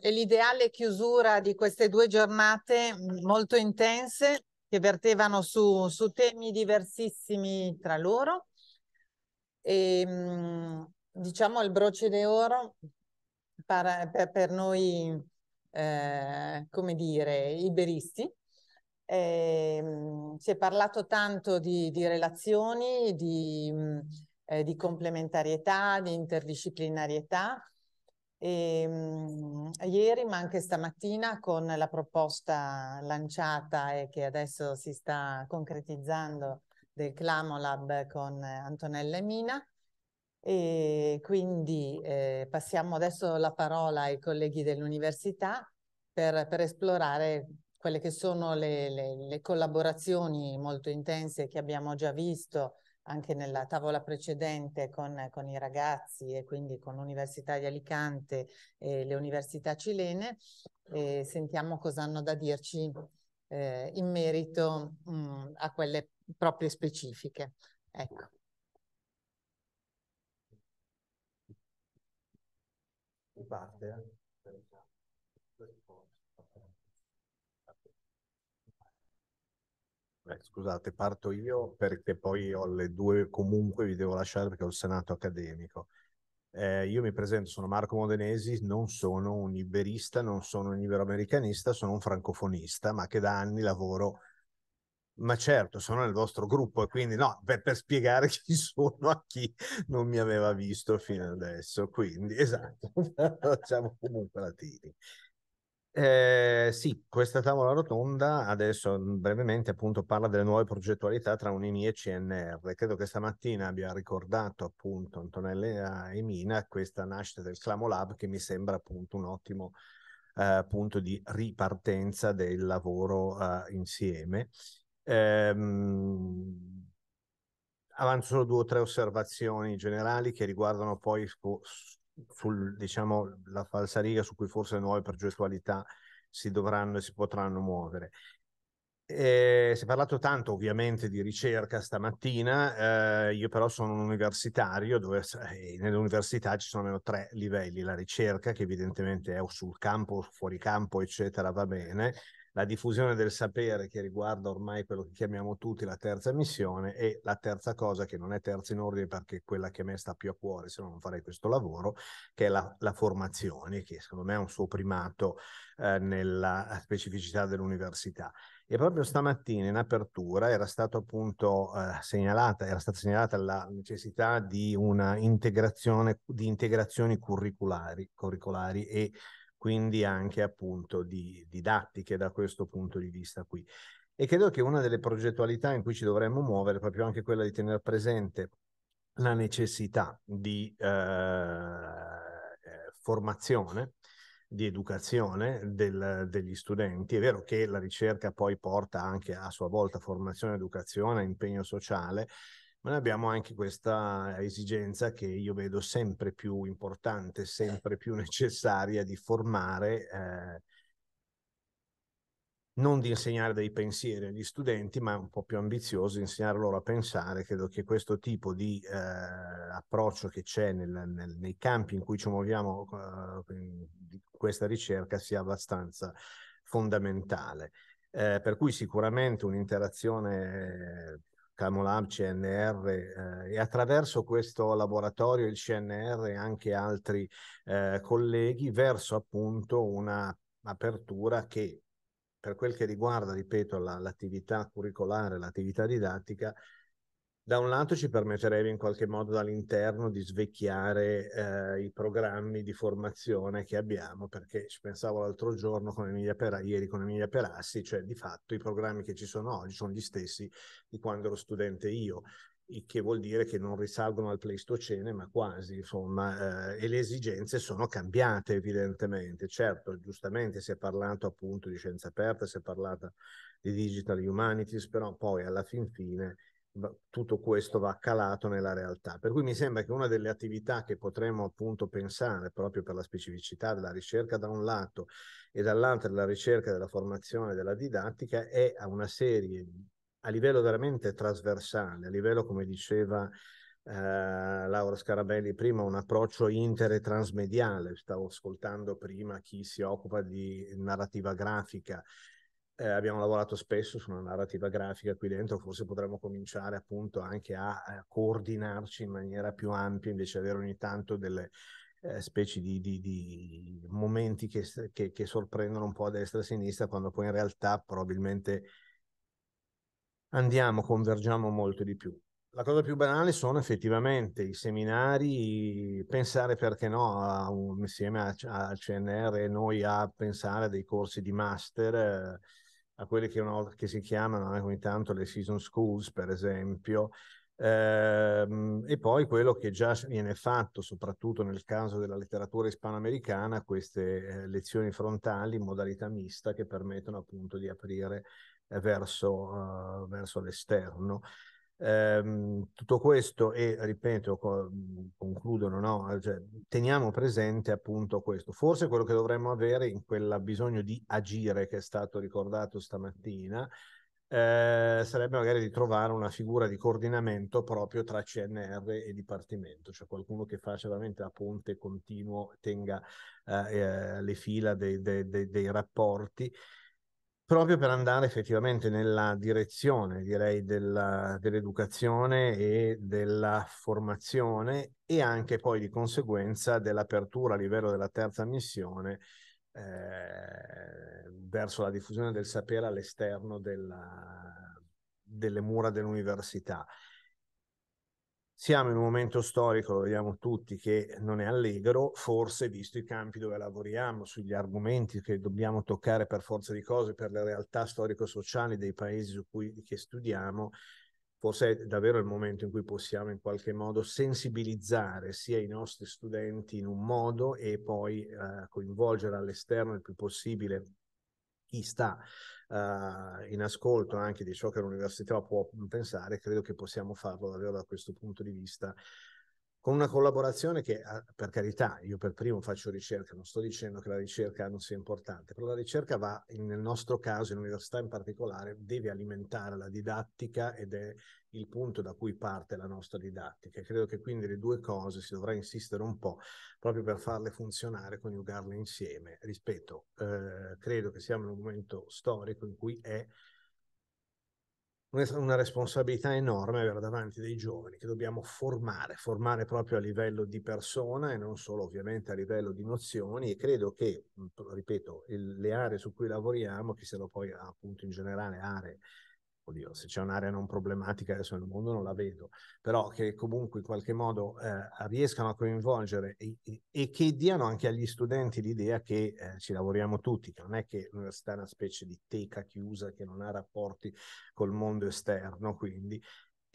l'ideale chiusura di queste due giornate mm, molto intense che vertevano su, su temi diversissimi tra loro. E, mm, diciamo il broce d'oro per, per, per noi, eh, come dire, iberisti. Eh, si è parlato tanto di, di relazioni, di, eh, di complementarietà, di interdisciplinarietà e, ehm, mh, ieri, ma anche stamattina, con la proposta lanciata e che adesso si sta concretizzando del Clamolab con Antonella e Mina. E quindi eh, passiamo adesso la parola ai colleghi dell'università per, per esplorare quelle che sono le, le, le collaborazioni molto intense che abbiamo già visto anche nella tavola precedente con, con, i ragazzi e quindi con l'Università di Alicante e le università cilene e sentiamo cosa hanno da dirci eh, in merito mh, a quelle proprie specifiche. Ecco. Parte, eh? Eh, scusate, parto io perché poi ho le due, comunque vi devo lasciare perché ho il Senato accademico. Eh, io mi presento, sono Marco Modenesi, non sono un iberista, non sono un iberoamericanista, sono un francofonista, ma che da anni lavoro. Ma certo, sono nel vostro gruppo e quindi no, per, per spiegare chi sono a chi non mi aveva visto fino adesso. Quindi, esatto, facciamo comunque latini. tiri. Eh, sì, questa tavola rotonda adesso mhmm, brevemente appunto parla delle nuove progettualità tra Unimi e CNR. Credo che stamattina abbia ricordato appunto Antonella e ah, Mina questa nascita del Clamolab che mi sembra appunto un ottimo eh, punto di ripartenza del lavoro eh, insieme. Ehm, avanzo solo due o tre osservazioni generali che riguardano poi sul, diciamo, la falsariga su cui forse le nuove progettualità si dovranno e si potranno muovere. Eh, si è parlato tanto ovviamente di ricerca stamattina, eh, io però sono un universitario dove eh, nell'università ci sono tre livelli, la ricerca che evidentemente è sul campo, fuori campo eccetera va bene, la diffusione del sapere che riguarda ormai quello che chiamiamo tutti la terza missione e la terza cosa che non è terza in ordine perché è quella che a me sta più a cuore se no non farei questo lavoro che è la, la formazione che secondo me ha un suo primato eh, nella specificità dell'università e proprio stamattina in apertura era, stato appunto, eh, segnalata, era stata segnalata la necessità di una integrazione di integrazioni curriculari, curriculari e quindi anche appunto di didattiche da questo punto di vista qui. E credo che una delle progettualità in cui ci dovremmo muovere è proprio anche quella di tenere presente la necessità di eh, eh formazione, di educazione del, degli studenti. È vero che la ricerca poi porta anche a sua volta formazione, educazione, impegno sociale, ma noi abbiamo anche questa esigenza che io vedo sempre più importante, sempre più necessaria di formare, eh, non di insegnare dei pensieri agli studenti, ma un po' più ambizioso, insegnare loro a pensare. Credo che questo tipo di eh, approccio che c'è nel, nel, nei campi in cui ci muoviamo eh, di questa ricerca sia abbastanza fondamentale. Eh, per cui sicuramente un'interazione Camolab, CNR eh, e attraverso questo laboratorio il CNR e anche altri eh, colleghi verso appunto un'apertura che per quel che riguarda, ripeto, la, l'attività curricolare, l'attività didattica, da un lato ci permetterebbe in qualche modo dall'interno di svecchiare eh, i programmi di formazione che abbiamo, perché ci pensavo l'altro giorno con Emilia Pera, ieri con Emilia Perassi, cioè di fatto i programmi che ci sono oggi sono gli stessi di quando ero studente io, il che vuol dire che non risalgono al Pleistocene, ma quasi, insomma, eh, e le esigenze sono cambiate evidentemente. Certo, giustamente si è parlato appunto di scienza aperta, si è parlato di digital humanities, però poi alla fin fine tutto questo va calato nella realtà. Per cui mi sembra che una delle attività che potremmo appunto pensare proprio per la specificità della ricerca da un lato e dall'altro della ricerca della formazione e della didattica è a una serie a livello veramente trasversale, a livello come diceva Uh, Laura Scarabelli prima un approccio inter e transmediale, stavo ascoltando prima chi si occupa di narrativa grafica eh, abbiamo lavorato spesso su una narrativa grafica qui dentro, forse potremmo cominciare appunto anche a, a coordinarci in maniera più ampia, invece avere ogni tanto delle eh, specie di, di, di momenti che, che, che, sorprendono un po' a destra e a sinistra, quando poi in realtà probabilmente andiamo, convergiamo molto di più. La cosa più banale sono effettivamente i seminari, pensare perché no, a insieme al CNR e noi a pensare a dei corsi di master. Eh, a quelle che una volta che si chiamano anche eh, ogni tanto le season schools, per esempio, ehm, e poi quello che già viene fatto, soprattutto nel caso della letteratura ispanoamericana, queste eh, lezioni frontali in modalità mista che permettono appunto di aprire eh, verso, verso l'esterno. Ehm, tutto questo e ripeto, co- mhmm, concludono, no? Eh, cioè, teniamo presente appunto questo. Forse quello che dovremmo avere in quel bisogno di agire che è stato ricordato stamattina eh, sarebbe magari di trovare una figura di coordinamento proprio tra CNR e Dipartimento, cioè qualcuno che faccia veramente a ponte continuo, tenga eh, eh, le fila dei, dei, dei, dei rapporti proprio per andare effettivamente nella direzione, direi, della, dell'educazione e della formazione e anche poi di conseguenza dell'apertura a livello della terza missione eh, verso la diffusione del sapere all'esterno della, delle mura dell'università. Siamo in un momento storico, lo vediamo tutti, che non è allegro, forse visto i campi dove lavoriamo, sugli argomenti che dobbiamo toccare per forza di cose, per le realtà storico-sociali dei paesi su cui, che studiamo, forse è davvero il momento in cui possiamo in qualche modo sensibilizzare sia i nostri studenti in un modo e poi eh, coinvolgere all'esterno il più possibile chi sta uh, in ascolto anche di ciò che l'università può pensare, credo che possiamo farlo davvero da questo punto di vista con una collaborazione che, ah, per carità, io per primo faccio ricerca, non sto dicendo che la ricerca non sia importante, però la ricerca va, nel nostro caso, in università in particolare, deve alimentare la didattica ed è il punto da cui parte la nostra didattica. Credo che quindi le due cose si dovrà insistere un po' proprio per farle funzionare, coniugarle insieme. Ripeto, eh, credo che siamo in un momento storico in cui è una responsabilità enorme avere davanti dei giovani che dobbiamo formare, formare proprio a livello di persona e non solo ovviamente a livello di nozioni e credo che, ripeto, il, le aree su cui lavoriamo, che siano poi appunto in generale aree oddio, se c'è un'area non problematica adesso nel mondo non la vedo, però che comunque in qualche modo eh, riescano a coinvolgere e, e, e, che diano anche agli studenti l'idea che eh, ci lavoriamo tutti, che non è che l'università è una specie di teca chiusa che non ha rapporti col mondo esterno, quindi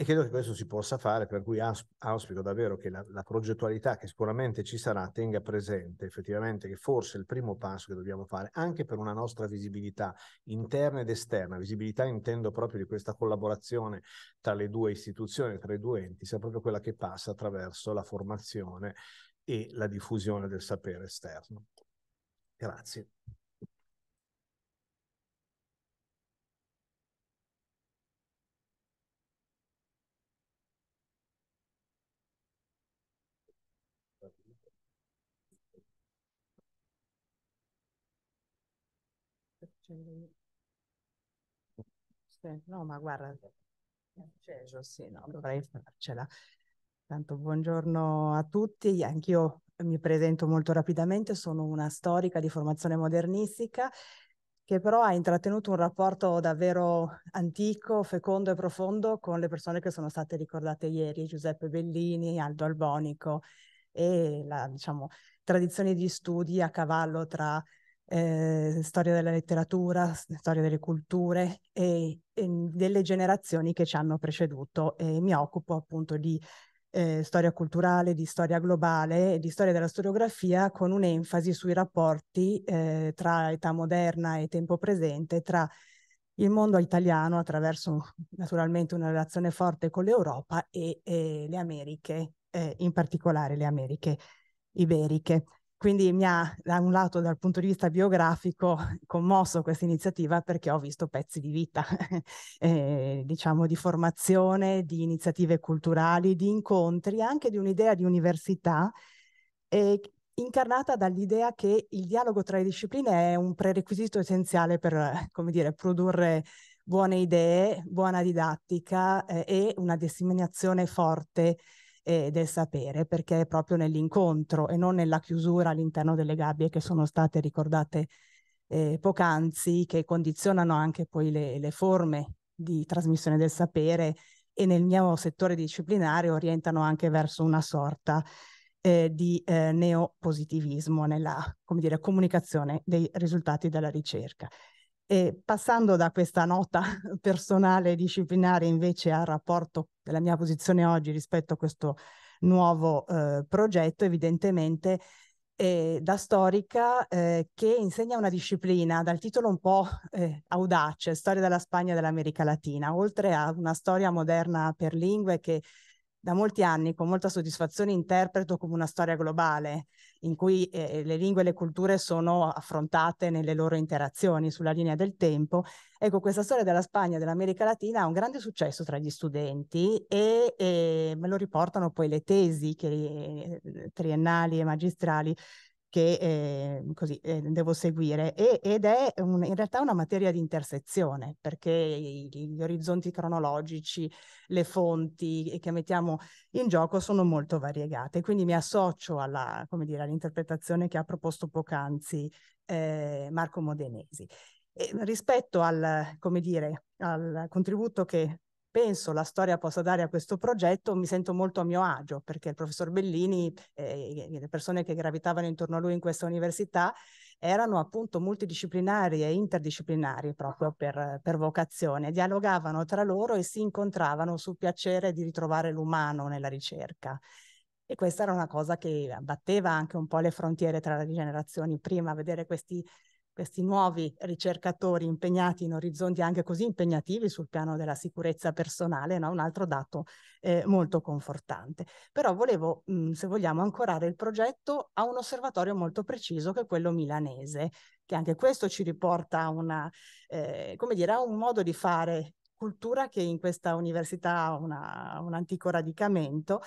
e credo che questo si possa fare, per cui auspico davvero che la, la, progettualità che sicuramente ci sarà tenga presente effettivamente che forse il primo passo che dobbiamo fare, anche per una nostra visibilità interna ed esterna, visibilità intendo proprio di questa collaborazione tra le due istituzioni, tra i due enti, sia proprio quella che passa attraverso la formazione e la diffusione del sapere esterno. Grazie. accendo io. No, ma guarda, è acceso, sì, no, dovrei farcela. Tanto buongiorno a tutti, anch'io mi presento molto rapidamente, sono una storica di formazione modernistica che però ha intrattenuto un rapporto davvero antico, fecondo e profondo con le persone che sono state ricordate ieri, Giuseppe Bellini, Aldo Albonico e la diciamo, tradizione di studi a cavallo tra eh, storia della letteratura, storia delle culture e, e, delle generazioni che ci hanno preceduto e mi occupo appunto di eh, storia culturale, di storia globale e di storia della storiografia con un'enfasi sui rapporti eh, tra età moderna e tempo presente, tra il mondo italiano attraverso naturalmente una relazione forte con l'Europa e, e le Americhe, eh, in particolare le Americhe iberiche. Quindi mi ha, da un lato, dal punto di vista biografico, commosso questa iniziativa perché ho visto pezzi di vita, eh, diciamo, di formazione, di iniziative culturali, di incontri, anche di un'idea di università eh, incarnata dall'idea che il dialogo tra le discipline è un prerequisito essenziale per, come dire, produrre buone idee, buona didattica eh, e una disseminazione forte eh, del sapere, perché è proprio nell'incontro e non nella chiusura all'interno delle gabbie che sono state ricordate eh, poc'anzi, che condizionano anche poi le, le forme di trasmissione del sapere e nel mio settore disciplinare orientano anche verso una sorta eh, di eh, neopositivismo nella dire, comunicazione dei risultati della ricerca. E passando da questa nota personale e disciplinare invece al rapporto della mia posizione oggi rispetto a questo nuovo eh, progetto, evidentemente eh, da storica eh, che insegna una disciplina dal titolo un po' eh, audace, Storia della Spagna e dell'America Latina, oltre a una storia moderna per lingue che da molti anni con molta soddisfazione interpreto come una storia globale, in cui eh, le lingue e le culture sono affrontate nelle loro interazioni sulla linea del tempo. Ecco, questa storia della Spagna e dell'America Latina ha un grande successo tra gli studenti e, e ehm, me lo riportano poi le tesi che, eh, triennali e magistrali che eh, così, eh, devo seguire e, ed è un, in realtà una materia di intersezione perché gli orizzonti cronologici, le fonti che mettiamo in gioco sono molto variegate, quindi mi associo alla, dire, all'interpretazione che ha proposto poc'anzi eh, Marco Modenesi. E rispetto al, dire, al contributo che penso la storia possa dare a questo progetto, mi sento molto a mio agio, perché il professor Bellini e eh, le persone che gravitavano intorno a lui in questa università erano appunto multidisciplinari e interdisciplinari proprio ah. per, per vocazione, dialogavano tra loro e si incontravano sul piacere di ritrovare l'umano nella ricerca. E questa era una cosa che batteva anche un po' le frontiere tra le generazioni prima, vedere questi questi nuovi ricercatori impegnati in orizzonti anche così impegnativi sul piano della sicurezza personale, no? un altro dato eh, molto confortante. Però volevo, mh, mm, se vogliamo, ancorare il progetto a un osservatorio molto preciso che è quello milanese, che anche questo ci riporta a, una, eh, dire, a un modo di fare cultura che in questa università ha un antico radicamento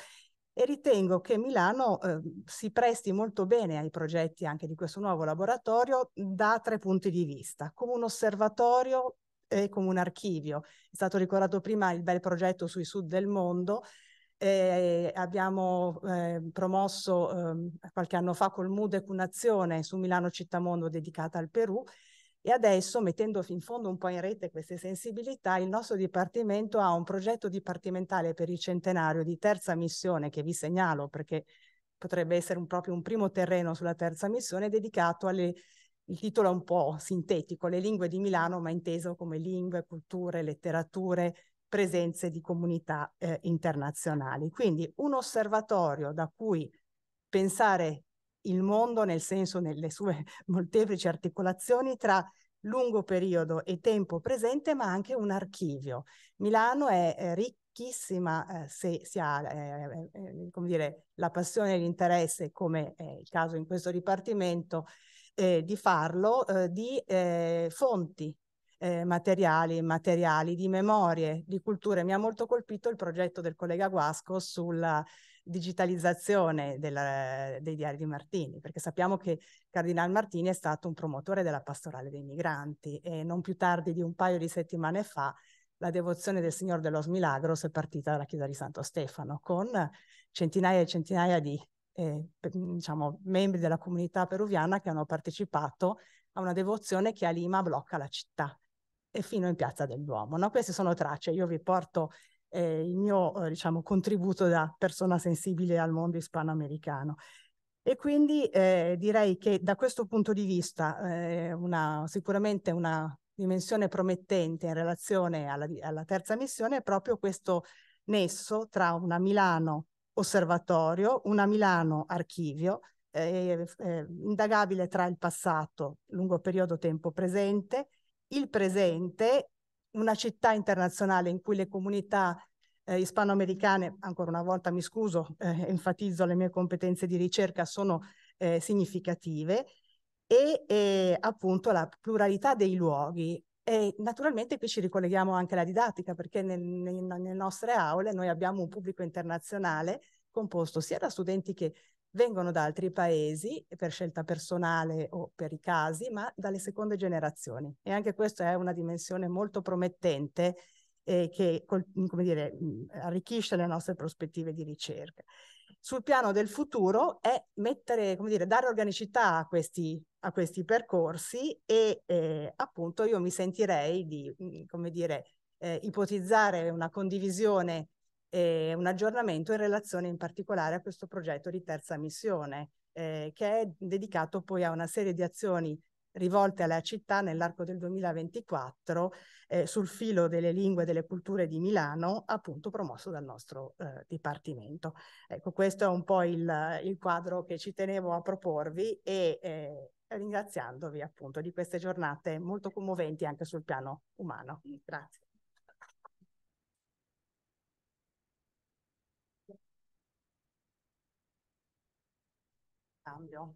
e ritengo che Milano eh, si presti molto bene ai progetti anche di questo nuovo laboratorio da tre punti di vista, come un osservatorio e come un archivio. È stato ricordato prima il bel progetto sui sud del mondo, eh, abbiamo eh, promosso ehm, qualche anno fa col MUDEC un'azione su Milano Città Mondo dedicata al Perù e adesso, mettendo fin fondo un po' in rete queste sensibilità, il nostro Dipartimento ha un progetto dipartimentale per il centenario di terza missione, che vi segnalo perché potrebbe essere un, proprio un primo terreno sulla terza missione, dedicato alle, il titolo è un po' sintetico, le lingue di Milano, ma inteso come lingue, culture, letterature, presenze di comunità eh, internazionali. Quindi un osservatorio da cui pensare il mondo nel senso nelle sue molteplici articolazioni tra lungo periodo e tempo presente, ma anche un archivio. Milano è eh, ricchissima eh, se si ha eh, eh, eh come dire, la passione e l'interesse, come è il caso in questo dipartimento, eh, di farlo, di fonti eh, materiali, immateriali, di memorie, di culture. Mi ha molto colpito il progetto del collega Guasco sulla digitalizzazione della, dei diari di Martini, perché sappiamo che Cardinal Martini è stato un promotore della pastorale dei migranti e non più tardi di un paio di settimane fa la devozione del Signore dello Smilagros è partita dalla chiesa di Santo Stefano con centinaia e centinaia di eh, diciamo, membri della comunità peruviana che hanno partecipato a una devozione che a Lima blocca la città e fino in Piazza del Duomo. No? Queste sono tracce, io vi porto eh, il mio eh, diciamo, contributo da persona sensibile al mondo ispanoamericano. E quindi eh, direi che da questo punto di vista eh, una, sicuramente una dimensione promettente in relazione alla, alla terza missione è proprio questo nesso tra una Milano osservatorio, una Milano archivio, eh, eh, indagabile tra il passato, lungo periodo tempo presente, il presente una città internazionale in cui le comunità eh, ispanoamericane, ancora una volta mi scuso, eh, enfatizzo le mie competenze di ricerca, sono eh, significative e eh, appunto la pluralità dei luoghi. E naturalmente qui ci ricolleghiamo anche alla didattica perché nel, nel, nelle nostre aule noi abbiamo un pubblico internazionale composto sia da studenti che vengono da altri paesi eh, per scelta personale o per i casi, ma dalle seconde generazioni. E anche questa è una dimensione molto promettente eh, che mm, dire, mm, arricchisce le nostre prospettive di ricerca. Sul piano del futuro è mettere, dire, dare organicità a questi, a questi percorsi e eh, appunto io mi sentirei di, mm, dire, eh, ipotizzare una condivisione eh, un aggiornamento in relazione in particolare a questo progetto di terza missione, eh, che è dedicato poi a una serie di azioni rivolte alla città nell'arco del 2024 eh, sul filo delle lingue e delle culture di Milano, appunto promosso dal nostro eh, dipartimento. Ecco, questo è un po' il, il, quadro che ci tenevo a proporvi e eh, ringraziandovi appunto di queste giornate molto commoventi anche sul piano umano. Grazie. cambio.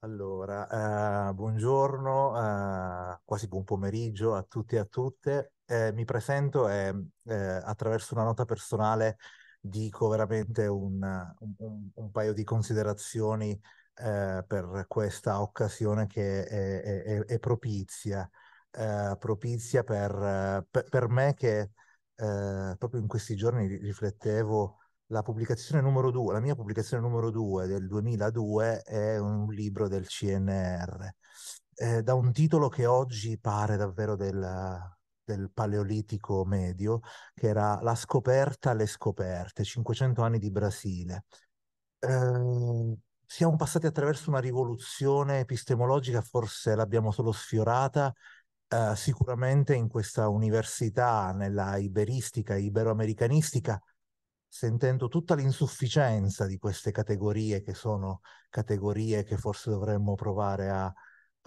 Allora, eh, buongiorno, eh, quasi buon pomeriggio a tutti e a tutte. Eh, mi presento e attraverso una nota personale dico veramente un, un, un paio di considerazioni per questa occasione che è, è, è propizia. Eh, propizia per, eh, per, per, me che eh, proprio in questi giorni riflettevo la pubblicazione numero due, la mia pubblicazione numero due del 2002 è un libro del CNR, eh, da un titolo che oggi pare davvero del, del Paleolitico medio, che era La scoperta, alle scoperte, 500 anni di Brasile. Eh, siamo passati attraverso una rivoluzione epistemologica, forse l'abbiamo solo sfiorata, eh, sicuramente in questa università, nella iberistica, iberoamericanistica, sentendo tutta l'insufficienza di queste categorie che sono categorie che forse dovremmo provare a,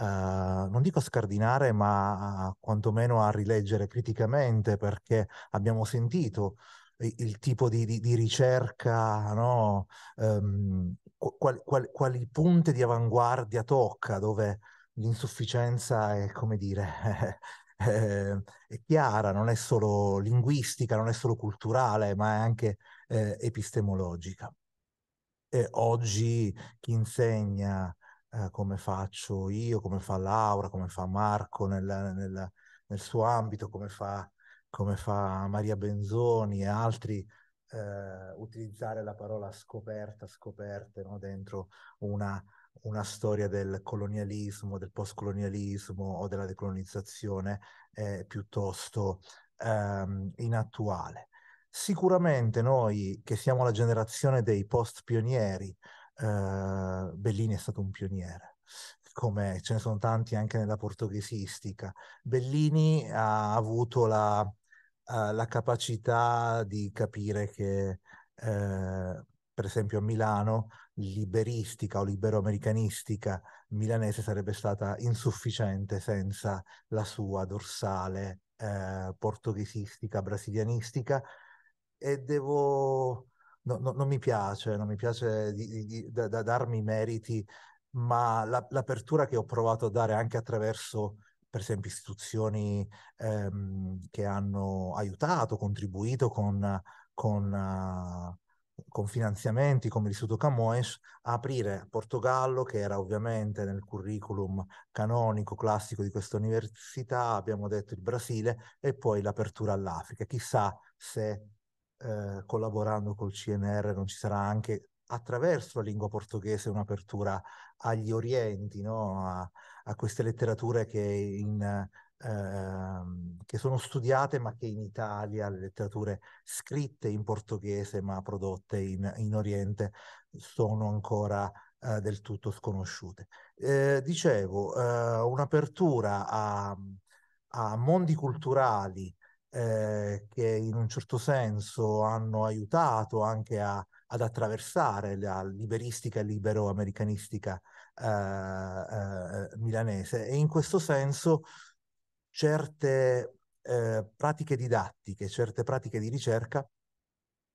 Uh, non dico a scardinare, ma a, quantomeno a rileggere criticamente, perché abbiamo sentito il, il tipo di, di, di ricerca, no? um, quali, quali, quali punte di avanguardia tocca, dove l'insufficienza è, come dire, ehm, è chiara, non è solo linguistica, non è solo culturale, ma è anche eh, epistemologica. E oggi chi insegna eh, come faccio io, come fa Laura, come fa Marco nel, nel, nel suo ambito, come fa, come fa, Maria Benzoni e altri, eh, utilizzare la parola scoperta, scoperte no? dentro una una storia del colonialismo, del postcolonialismo o della decolonizzazione eh, piuttosto ehm, inattuale. Sicuramente noi che siamo la generazione dei post-pionieri, eh, Bellini è stato un pioniere, come ce ne sono tanti anche nella portoghesistica. Bellini ha avuto la, uh, la capacità di capire che, eh, per esempio, a Milano liberistica o libero-americanistica milanese sarebbe stata insufficiente senza la sua dorsale eh, portoghesistica, brasilianistica e devo... No, no, non mi piace, non mi piace di, di, di, da, da, darmi meriti, ma la, l'apertura che ho provato a dare anche attraverso per esempio istituzioni ehm, che hanno aiutato, contribuito con, con uh, con finanziamenti come l'Istituto Camoes a aprire Portogallo, che era ovviamente nel curriculum canonico, classico di questa università, abbiamo detto il Brasile e poi l'apertura all'Africa. Chissà se eh, collaborando col CNR non ci sarà anche attraverso la lingua portoghese un'apertura agli orienti, no? a, a, queste letterature che in Ehm, che sono studiate ma che in Italia, le letterature scritte in portoghese ma prodotte in, in Oriente, sono ancora eh, del tutto sconosciute. Eh, dicevo, eh, un'apertura a, a, mondi culturali eh, che in un certo senso hanno aiutato anche a ad attraversare la liberistica libero-americanistica eh, eh, milanese e in questo senso certe eh, pratiche didattiche, certe pratiche di ricerca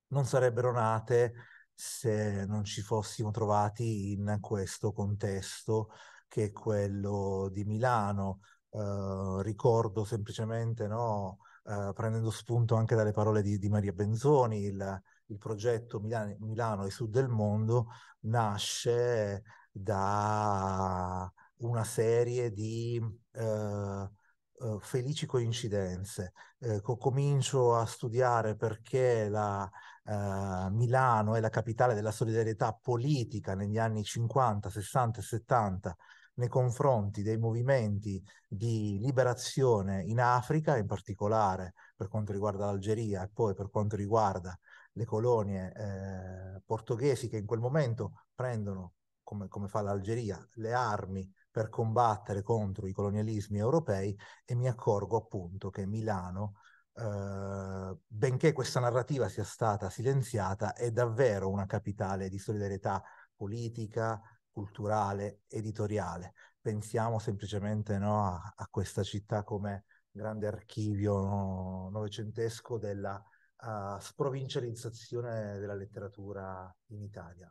non sarebbero nate se non ci fossimo trovati in questo contesto che è quello di Milano. Eh, ricordo semplicemente, no, eh, prendendo spunto anche dalle parole di, di Maria Benzoni, il, il progetto Milano, Milano e Sud del Mondo nasce da una serie di eh, eh, felici coincidenze. Eh, co- comincio a studiare perché la, uh, Milano è la capitale della solidarietà politica negli anni 50, 60 e 70 nei confronti dei movimenti di liberazione in Africa, in particolare per quanto riguarda l'Algeria e poi per quanto riguarda le colonie eh, portoghesi che in quel momento prendono, come, come fa l'Algeria, le armi per combattere contro i colonialismi europei e mi accorgo appunto che Milano, eh, benché questa narrativa sia stata silenziata, è davvero una capitale di solidarietà politica, culturale, editoriale. Pensiamo semplicemente no, a, a, questa città come grande archivio no, novecentesco della uh, sprovincializzazione della letteratura in Italia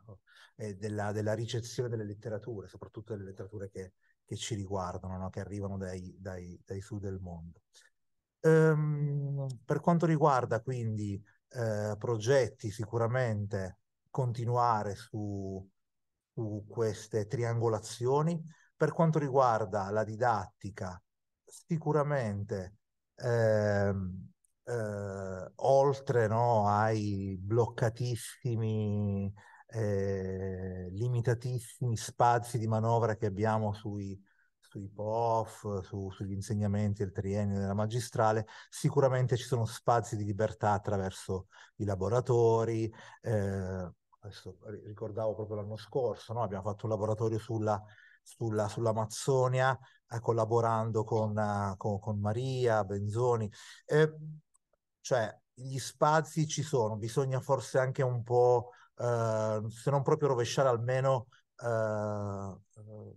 e della, della, ricezione delle letterature, soprattutto delle letterature che, che ci riguardano, no? che arrivano dai, dai, dai, sud del mondo. Um, per quanto riguarda quindi eh, progetti, sicuramente continuare su, su queste triangolazioni. Per quanto riguarda la didattica, sicuramente ehm, eh, oltre no, ai bloccatissimi, eh, limitatissimi spazi di manovra che abbiamo sui, sui POF, su, sugli insegnamenti del triennio della magistrale, sicuramente ci sono spazi di libertà attraverso i laboratori. Eh, adesso ricordavo proprio l'anno scorso, no? abbiamo fatto un laboratorio sulla, sulla, sull'Amazzonia eh, collaborando con, eh, con, con, Maria Benzoni. Eh, cioè gli spazi ci sono, bisogna forse anche un po', eh, se non proprio rovesciare, almeno eh,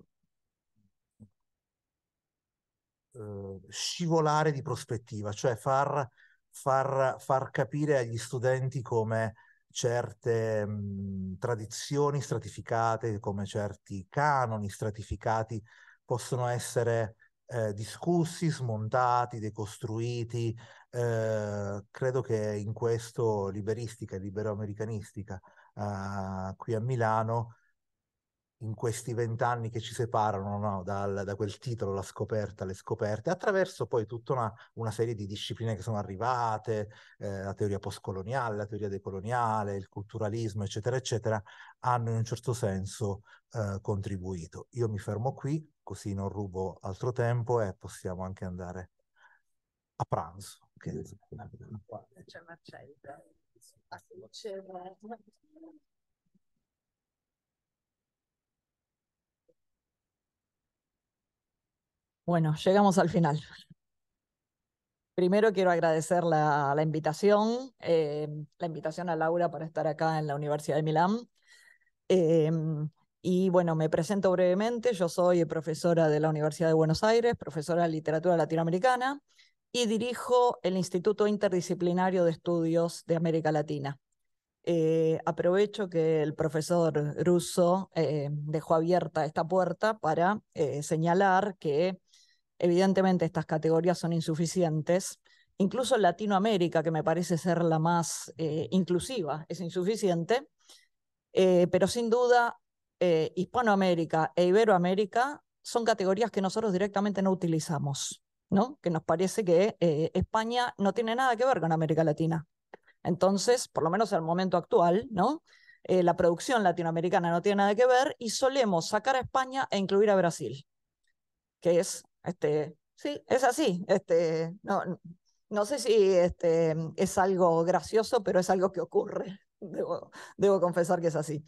scivolare di prospettiva, cioè far, far, far capire agli studenti come certe mh, mhmm, tradizioni stratificate, come certi canoni stratificati possono essere eh, discussi, smontati, decostruiti. Eh, credo che in questo liberistica e liberoamericanistica eh, qui a Milano, in questi vent'anni che ci separano no, dal, da quel titolo, la scoperta, le scoperte, attraverso poi tutta una, una serie di discipline che sono arrivate, eh, la teoria postcoloniale, la teoria decoloniale, il culturalismo, eccetera, eccetera, hanno in un certo senso eh, contribuito. Io mi fermo qui così no rubo otro tempo e possiamo anche andare a pranzo. Bueno, llegamos al final. Primero quiero agradecer la, la invitación, eh, la invitación a Laura para estar acá en la Universidad de Milán. Eh, y bueno, me presento brevemente, yo soy profesora de la Universidad de Buenos Aires, profesora de literatura latinoamericana y dirijo el Instituto Interdisciplinario de Estudios de América Latina. Eh, aprovecho que el profesor Russo eh, dejó abierta esta puerta para eh, señalar que evidentemente estas categorías son insuficientes. Incluso Latinoamérica, que me parece ser la más inclusiva, es insuficiente. pero sin duda eh, Hispanoamérica e Iberoamérica son categorías que nosotros directamente no utilizamos, ¿no? Que nos parece que eh, España no tiene nada que ver con América Latina. Entonces, por lo menos en el momento actual, ¿no? Eh, la producción latinoamericana no tiene nada que ver y solemos sacar a España e incluir a Brasil, que es, este, sí, es así, este, no, no sé si este, es algo gracioso, pero es algo que ocurre, debo, debo confesar que es así.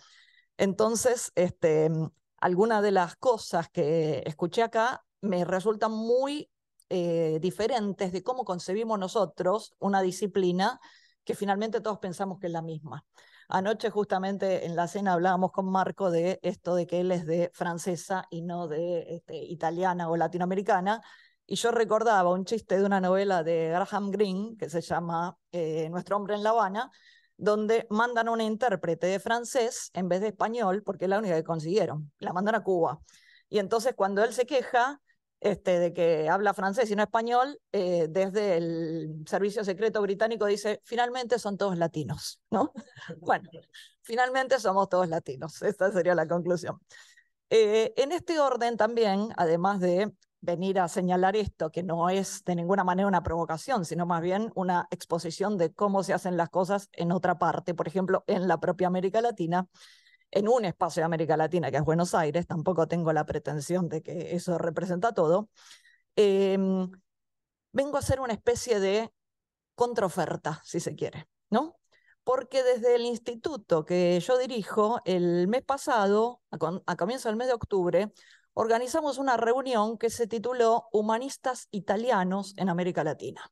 Entonces, este, mm, algunas de las cosas que escuché acá me resultan muy eh, diferentes de cómo concebimos nosotros una disciplina que finalmente todos pensamos que es la misma. Anoche justamente en la cena hablábamos con Marco de esto de que él es de francesa y no de este, italiana o latinoamericana. Y yo recordaba un chiste de una novela de Graham Greene que se llama eh, Nuestro hombre en La Habana, donde mandan a un intérprete de francés en vez de español, porque es la única que consiguieron, la mandan a Cuba. Y entonces cuando él se queja este, de que habla francés y no español, eh, desde el Servicio Secreto Británico dice, finalmente son todos latinos, ¿no? bueno, finalmente somos todos latinos, esta sería la conclusión. Eh, en este orden también, además de venir a señalar esto, que no es de ninguna manera una provocación, sino más bien una exposición de cómo se hacen las cosas en otra parte, por ejemplo, en la propia América Latina, en un espacio de América Latina que es Buenos Aires, tampoco tengo la pretensión de que eso representa todo, em, vengo a hacer una especie de contraoferta, si se quiere, ¿no? Porque desde el instituto que yo dirijo, el mes pasado, a comienzo del mes de octubre, organizamos una reunión que se tituló Humanistas Italianos en América Latina.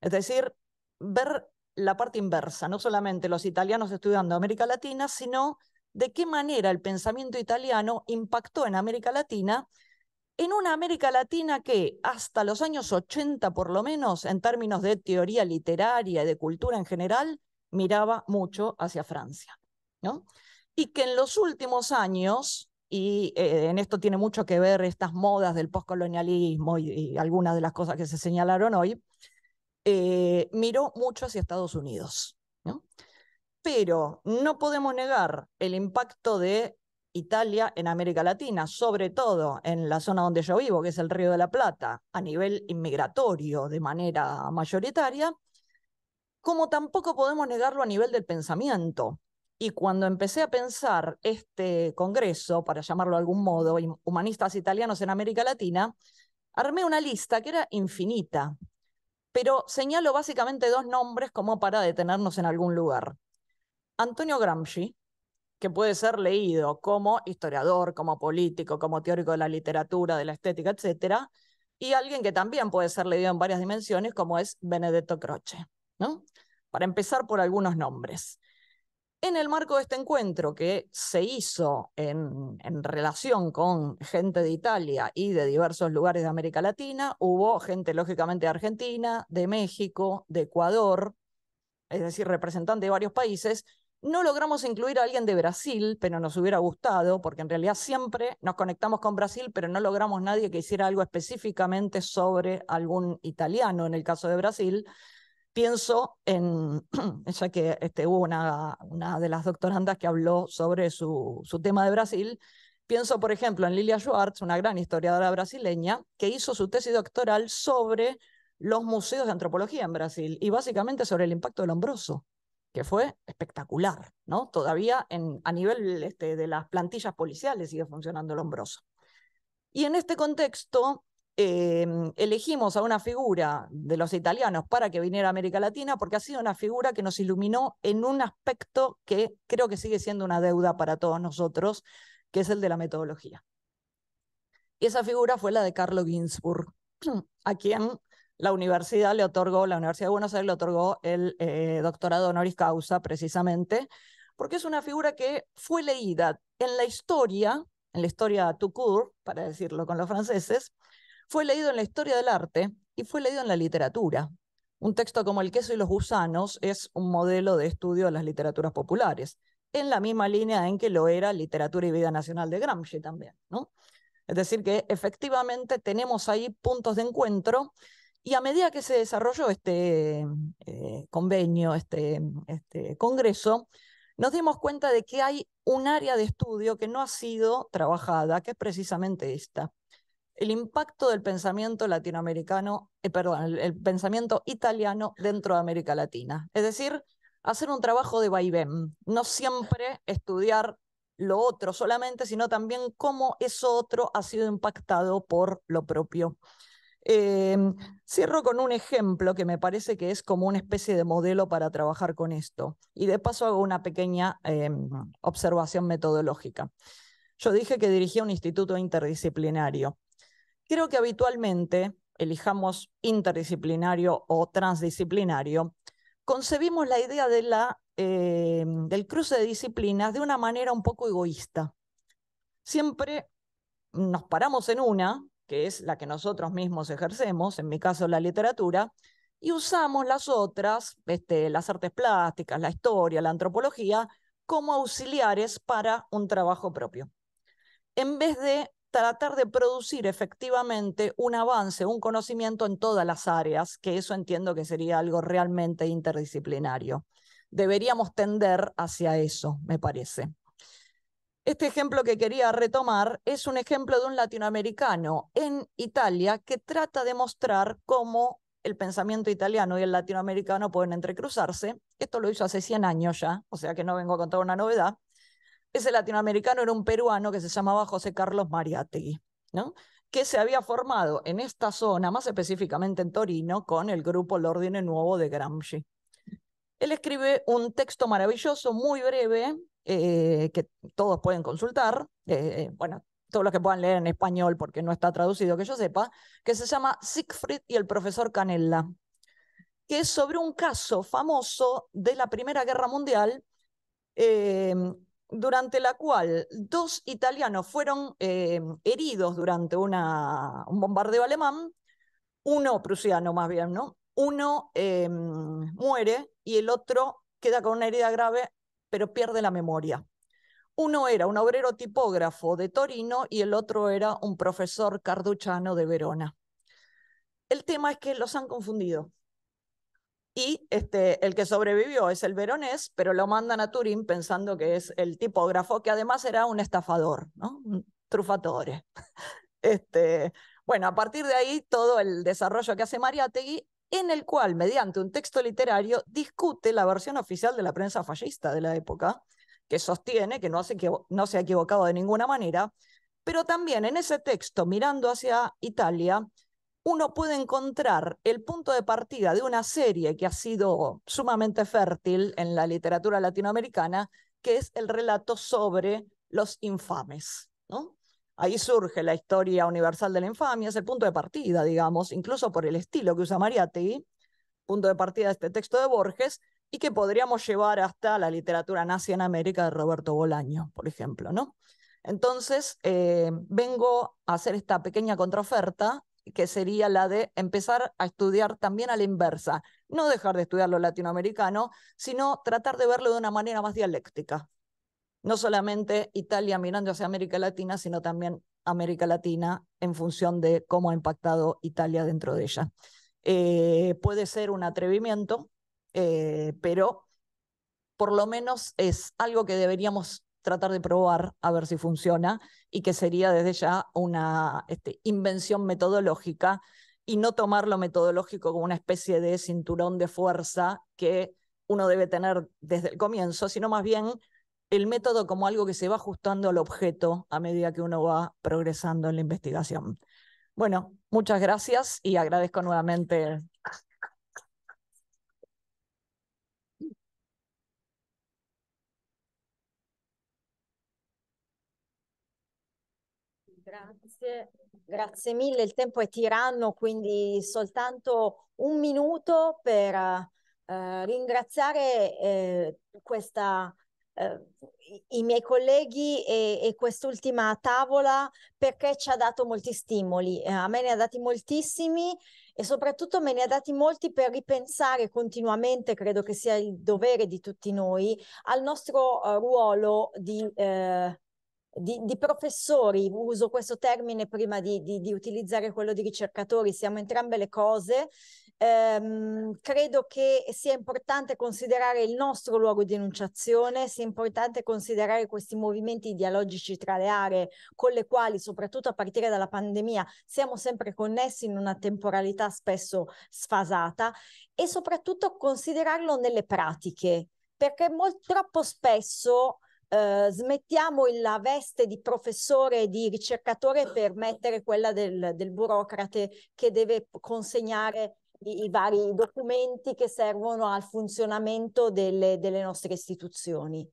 Es decir, ver la parte inversa, no solamente los italianos estudiando América Latina, sino de qué manera el pensamiento italiano impactó en América Latina, en una América Latina que hasta los años 80 por lo menos, en términos de teoría literaria y de cultura en general, miraba mucho hacia Francia. Y que en los últimos años y eh, en esto tiene mucho que ver estas modas del poscolonialismo y, algunas de las cosas que se señalaron hoy, eh, miró mucho hacia Estados Unidos. Pero no podemos negar el impacto de Italia en América Latina, sobre todo en la zona donde yo vivo, que es el Río de la Plata, a nivel inmigratorio de manera mayoritaria, como tampoco podemos negarlo a nivel del pensamiento. Y cuando empecé a pensar este congreso, para llamarlo de algún modo, humanistas italianos en América Latina, armé una lista que era infinita, pero señalo básicamente dos nombres como para detenernos en algún lugar. Antonio Gramsci, que puede ser leído como historiador, como político, como teórico de la literatura, de la estética, etc. Y alguien que también puede ser leído en varias dimensiones, como es Benedetto Croce. Para empezar por algunos nombres. En el marco de este encuentro que se hizo en, relación con gente de Italia y de diversos lugares de América Latina, hubo gente lógicamente de Argentina, de México, de Ecuador, es decir, representante de varios países. No logramos incluir a alguien de Brasil, pero nos hubiera gustado, porque en realidad siempre nos conectamos con Brasil, pero no logramos nadie que hiciera algo específicamente sobre algún italiano en el caso de Brasil pienso en, ya que este, hubo una, de las doctorandas que habló sobre su, tema de Brasil, pienso, por ejemplo, en Lilia Schwartz, una gran historiadora brasileña, que hizo su tesis doctoral sobre los museos de antropología en Brasil y básicamente sobre el impacto del hombroso que fue espectacular, ¿no? Todavía en, a nivel este, de las plantillas policiales sigue funcionando el hombroso. Y en este contexto, Em, elegimos a una figura de los italianos para que viniera a América Latina porque ha sido una figura que nos iluminó en un aspecto que creo que sigue siendo una deuda para todos nosotros, que es el de la metodología. Y esa figura fue la de Carlo Ginsburg a quien la universidad le otorgó, la Universidad de Buenos Aires le otorgó el eh, doctorado honoris causa precisamente, porque es una figura que fue leída en la historia, en la historia de para decirlo con los franceses, fue leído en la historia del arte y fue leído en la literatura. Un texto como El queso y los gusanos es un modelo de estudio de las literaturas populares, en la misma línea en que lo era Literatura y Vida Nacional de Gramsci también. ¿no? Es decir, que efectivamente tenemos ahí puntos de encuentro y a medida que se desarrolló este eh, convenio, este, este congreso, nos dimos cuenta de que hay un área de estudio que no ha sido trabajada, que es precisamente esta el impacto del pensamiento latinoamericano, eh, perdón, el, pensamiento italiano dentro de América Latina. Es decir, hacer un trabajo de vaivén, no siempre estudiar lo otro solamente, sino también cómo eso otro ha sido impactado por lo propio. Em, cierro con un ejemplo que me parece que es como una especie de modelo para trabajar con esto. Y de paso hago una pequeña em, observación metodológica. Yo dije que dirigía un instituto interdisciplinario. Creo que habitualmente, elijamos interdisciplinario o transdisciplinario, concebimos la idea eh, del cruce de disciplinas de una manera un poco egoísta. Siempre nos paramos en una, que es la que nosotros mismos ejercemos, en mi caso la literatura, y usamos las otras, este, las artes plásticas, la historia, la antropología, como auxiliares para un trabajo propio. En vez de tratar de producir efectivamente un avance, un conocimiento en todas las áreas, que eso entiendo que sería algo realmente interdisciplinario. Deberíamos tender hacia eso, me parece. Este ejemplo que quería retomar es un ejemplo de un latinoamericano en Italia que trata de mostrar cómo el pensamiento italiano y el latinoamericano pueden entrecruzarse. Esto lo hizo hace 100 años ya, o sea que no vengo a contar una novedad. Ese latinoamericano era un peruano que se llamaba José Carlos Mariátegui, ¿no? que se había formado en esta zona, más específicamente en Torino, con el grupo El L'Ordine Nuevo de Gramsci. Él escribe un texto maravilloso, muy breve, eh, que todos pueden consultar, eh, eh, bueno, todos los que puedan leer en español porque no está traducido, que yo sepa, que se llama Siegfried y el profesor Canella, que es sobre un caso famoso de la Primera Guerra Mundial eh, durante la cual dos italianos fueron eh, heridos durante un bombardeo alemán, uno prusiano más bien, Uno eh, muere y el otro queda con una herida grave, pero pierde la memoria. Uno era un obrero tipógrafo de Torino y el otro era un profesor carduchano de Verona. El tema es que los han confundido y este, el que sobrevivió es el veronés, pero lo mandan a Turín pensando que es el tipógrafo, que además era un estafador, ¿no? un trufatore. Este, bueno, a partir de ahí todo el desarrollo que hace Mariátegui, en el cual, mediante un texto literario, discute la versión oficial de la prensa fallista de la época, que sostiene que no que no se ha equivocado de ninguna manera, pero también en ese texto, mirando hacia Italia, uno puede encontrar el punto de partida de una serie que ha sido sumamente fértil en la literatura latinoamericana, que es el relato sobre los infames. ¿no? Ahí surge la historia universal de la infamia, es el punto de partida, digamos, incluso por el estilo que usa Mariátegui, punto de partida de este texto de Borges, y que podríamos llevar hasta la literatura nazi en América de Roberto Bolaño, por ejemplo, ¿no? Entonces, eh, vengo a hacer esta pequeña contraoferta que sería la de empezar a estudiar también a la inversa, no dejar de estudiar lo latinoamericano, sino tratar de verlo de una manera más dialéctica. No solamente Italia mirando hacia América Latina, sino también América Latina en función de cómo ha impactado Italia dentro de ella. Eh, puede ser un atrevimiento, eh, pero por lo menos es algo que deberíamos tratar de probar a ver si funciona y que sería desde ya una este, invención metodológica y no tomar lo metodológico como una especie de cinturón de fuerza que uno debe tener desde el comienzo, sino más bien el método como algo que se va ajustando al objeto a medida que uno va progresando en la investigación. Bueno, muchas gracias y agradezco nuevamente Grazie, grazie mille. Il tempo è tiranno, quindi soltanto un minuto per eh, ringraziare eh, questa, eh, i miei colleghi e, e quest'ultima tavola perché ci ha dato molti stimoli. Eh, a me ne ha dati moltissimi e soprattutto me ne ha dati molti per ripensare continuamente, credo che sia il dovere di tutti noi, al nostro eh, ruolo di... Eh, di, di, professori, uso questo termine prima di, di, di, utilizzare quello di ricercatori, siamo entrambe le cose, ehm, credo che sia importante considerare il nostro luogo di enunciazione, sia importante considerare questi movimenti ideologici tra le aree con le quali, soprattutto a partire dalla pandemia, siamo sempre connessi in una temporalità spesso sfasata e soprattutto considerarlo nelle pratiche perché molto, troppo spesso eh, smettiamo la veste di professore e di ricercatore per mettere quella del, del burocrate che deve consegnare i, i, vari documenti che servono al funzionamento delle, delle nostre istituzioni.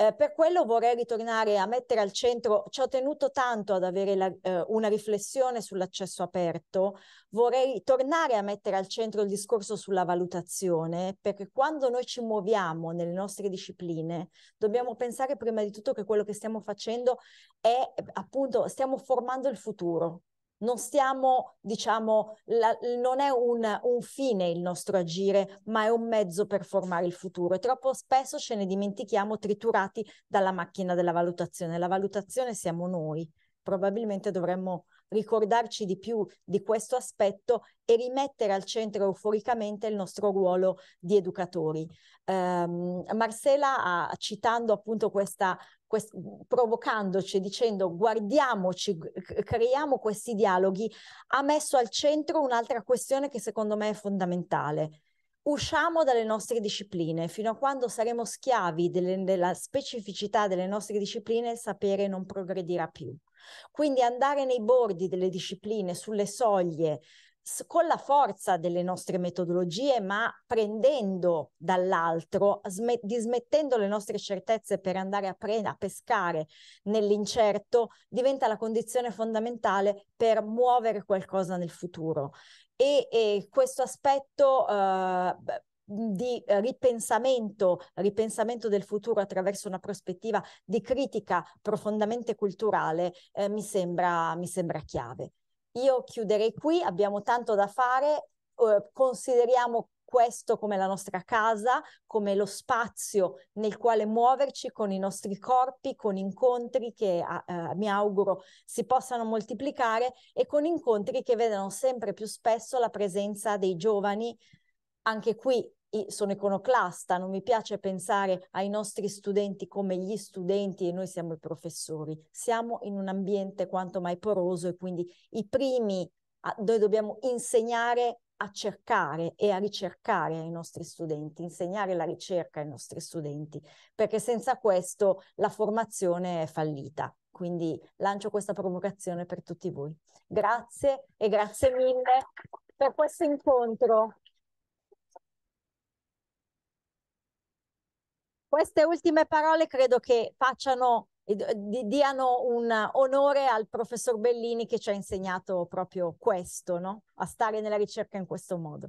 Eh, per quello vorrei ritornare a mettere al centro, ci ho tenuto tanto ad avere la, eh, una riflessione sull'accesso aperto, vorrei tornare a mettere al centro il discorso sulla valutazione, perché quando noi ci muoviamo nelle nostre discipline dobbiamo pensare prima di tutto che quello che stiamo facendo è appunto, stiamo formando il futuro, non stiamo, diciamo, la, non è un, un, fine il nostro agire, ma è un mezzo per formare il futuro e troppo spesso ce ne dimentichiamo triturati dalla macchina della valutazione. La valutazione siamo noi, probabilmente dovremmo ricordarci di più di questo aspetto e rimettere al centro euforicamente il nostro ruolo di educatori. Um, Marcela, ha, citando appunto questa, quest- provocandoci, dicendo guardiamoci, creiamo questi dialoghi, ha messo al centro un'altra questione che secondo me è fondamentale, usciamo dalle nostre discipline. Fino a quando saremo schiavi delle, della specificità delle nostre discipline, il sapere non progredirà più. Quindi andare nei bordi delle discipline, sulle soglie, con la forza delle nostre metodologie, ma prendendo dall'altro, sm- dismettendo le nostre certezze per andare a, pre- a pescare nell'incerto, diventa la condizione fondamentale per muovere qualcosa nel futuro. E, e questo aspetto eh, di ripensamento, ripensamento del futuro attraverso una prospettiva di critica profondamente culturale, eh, mi, sembra, mi sembra chiave. Io chiuderei qui, abbiamo tanto da fare, eh, consideriamo questo come la nostra casa, come lo spazio nel quale muoverci con i nostri corpi, con incontri che eh, mi auguro si possano moltiplicare e con incontri che vedano sempre più spesso la presenza dei giovani. Anche qui sono iconoclasta, non mi piace pensare ai nostri studenti come gli studenti e noi siamo i professori. Siamo in un ambiente quanto mai poroso e quindi i primi, a, noi dobbiamo insegnare a cercare e a ricercare ai nostri studenti, insegnare la ricerca ai nostri studenti, perché senza questo la formazione è fallita. Quindi lancio questa provocazione per tutti voi. Grazie e grazie mille per questo incontro. Queste ultime parole credo che facciano diano un onore al professor Bellini che ci ha insegnato proprio questo, no? a stare nella ricerca in questo modo.